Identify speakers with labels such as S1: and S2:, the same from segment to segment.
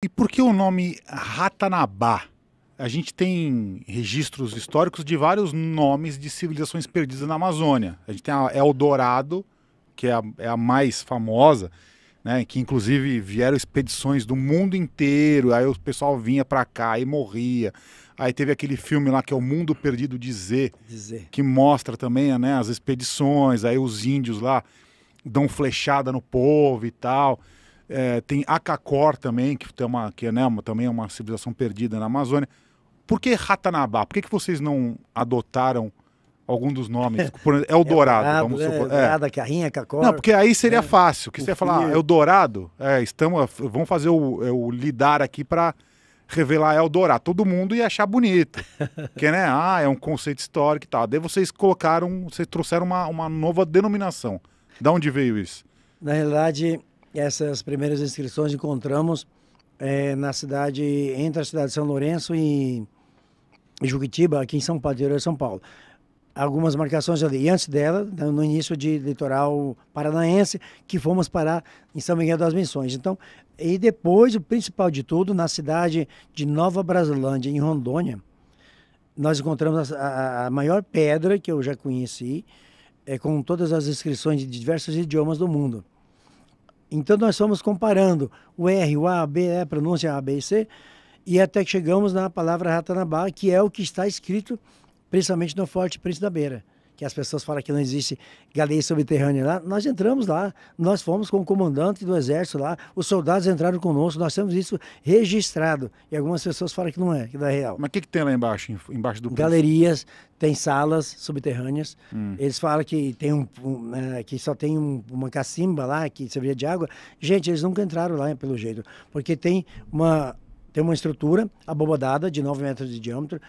S1: E por que o nome Ratanabá? A gente tem registros históricos de vários nomes de civilizações perdidas na Amazônia. A gente tem a Eldorado, que é a, é a mais famosa, né, que inclusive vieram expedições do mundo inteiro, aí o pessoal vinha para cá e morria. Aí teve aquele filme lá que é O Mundo Perdido de Z, Dizer. que mostra também né, as expedições, aí os índios lá dão flechada no povo e tal. É, tem Acacor também, que, tem uma, que é, né, uma, também é uma civilização perdida na Amazônia. Por que Ratanabá? Por que, que vocês não adotaram algum dos nomes? Por, Eldorado, é vamos supor. É, Eldorado,
S2: é. Carrinha, Cacor. Não, porque
S1: aí seria é. fácil. que o você ia falar, Eldorado, é, estamos, vamos fazer o, é, o lidar aqui para revelar Eldorado. Todo mundo ia achar bonito. Porque, né, ah, é um conceito histórico e tal. Daí vocês colocaram, vocês trouxeram uma, uma nova denominação. Da onde veio isso?
S2: Na realidade, essas primeiras inscrições encontramos é, na cidade, entre a cidade de São Lourenço e Juquitiba, aqui em São Paulo, de São Paulo. Algumas marcações ali. E antes dela, né, no início de litoral paranaense, que fomos parar em São Miguel das Missões. Então, e depois, o principal de tudo, na cidade de Nova Brasilândia, em Rondônia, nós encontramos a, a maior pedra que eu já conheci, é, com todas as inscrições de diversos idiomas do mundo. Então nós fomos comparando o R, o A, B, a pronúncia A, B e C, e até que chegamos na palavra Ratanabá, que é o que está escrito principalmente no Forte Príncipe da Beira que as pessoas falam que não existe galeria subterrânea lá. Nós entramos lá, nós fomos com o comandante do exército lá, os soldados entraram conosco, nós temos isso registrado. E algumas pessoas falam que não é, que não é real. Mas o que, que, tem lá embaixo, embaixo do Galerias, tem salas subterrâneas. Hum. Eles falam que tem um, um é, que só tem um, uma cacimba lá que servia de água. Gente, eles nunca entraram lá pelo jeito, porque tem uma tem uma estrutura abobadada de 9 metros de diâmetro,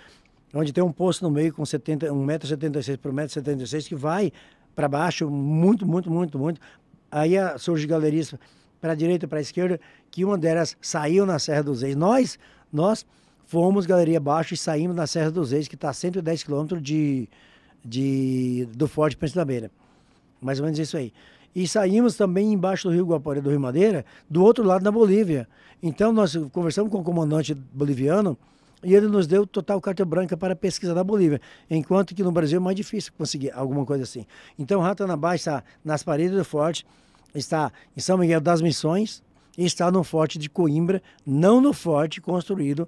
S2: onde tem um poço no meio com 1,76m por 1,76m que vai para baixo muito, muito, muito, muito. Aí surge galerias para a direita, para a esquerda, que uma delas saiu na Serra dos Reis. Nós, nós fomos galeria abaixo e saímos na Serra dos Reis, que está a 110 quilômetros de, de, do Forte Beira. Mais ou menos isso aí. E saímos também embaixo do Rio Guaporé, do Rio Madeira, do outro lado da Bolívia. Então nós conversamos com o comandante boliviano, e ele nos deu total carta branca para a pesquisa da Bolívia, enquanto que no Brasil é mais difícil conseguir alguma coisa assim. Então, Ratanabá está nas paredes do forte, está em São Miguel das Missões e está no forte de Coimbra, não no forte construído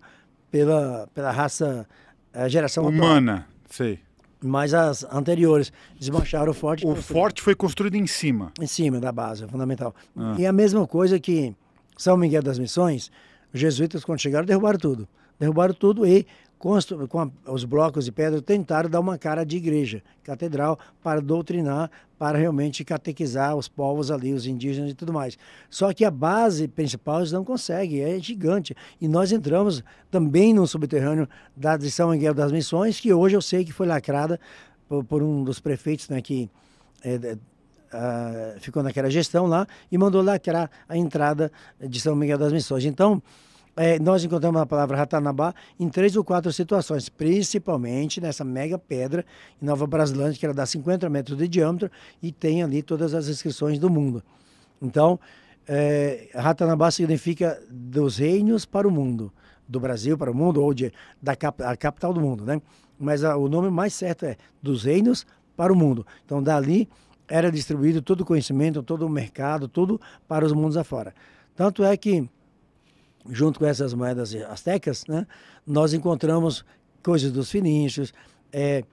S2: pela, pela raça, eh, geração humana. Atual. Sei mas as anteriores desmancharam o forte. O forte foi construído em cima. Em cima da base, é fundamental. Ah. E a mesma coisa que São Miguel das Missões, os jesuítas, quando chegaram, derrubaram tudo. Derrubaram tudo e Constru com a, os blocos de pedra, tentaram dar uma cara de igreja, catedral, para doutrinar, para realmente catequizar os povos ali, os indígenas e tudo mais. Só que a base principal eles não conseguem, é gigante. E nós entramos também no subterrâneo da, de São Miguel das Missões, que hoje eu sei que foi lacrada por, por um dos prefeitos né, que é, ficou naquela gestão lá e mandou lacrar a entrada de São Miguel das Missões. Então, é, nós encontramos a palavra Ratanabá em três ou quatro situações, principalmente nessa mega pedra em Nova Brasilândia, que ela dá 50 metros de diâmetro e tem ali todas as inscrições do mundo. Então, é, Ratanabá significa dos reinos para o mundo, do Brasil para o mundo, ou de, da cap, a capital do mundo, né? Mas a, o nome mais certo é dos reinos para o mundo. Então, dali era distribuído todo o conhecimento, todo o mercado, tudo para os mundos afora. Tanto é que junto com essas moedas astecas, né, nós encontramos coisas dos fenícios, é,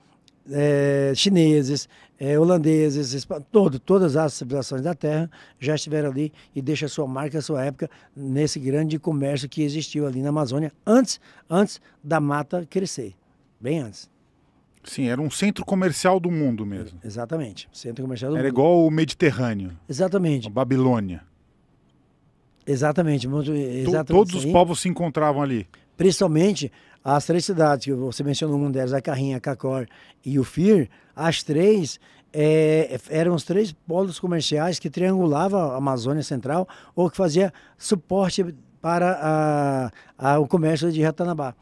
S2: é, chineses, é, holandeses, todo, todas as civilizações da Terra já estiveram ali e deixa sua marca, sua época nesse grande comércio que existiu ali na Amazônia antes, antes da mata crescer, bem antes.
S1: Sim, era um centro comercial do mundo mesmo. Exatamente, centro comercial do era mundo. Era igual o Mediterrâneo.
S2: Exatamente. A Babilônia. Exatamente, muito, exatamente. Todos os povos se encontravam ali. Principalmente as três cidades que você mencionou, uma delas, a Carrinha, Cacor e o Fir, as três é, eram os três polos comerciais que triangulavam a Amazônia Central ou que fazia suporte para a, a, o comércio de Ratanabá.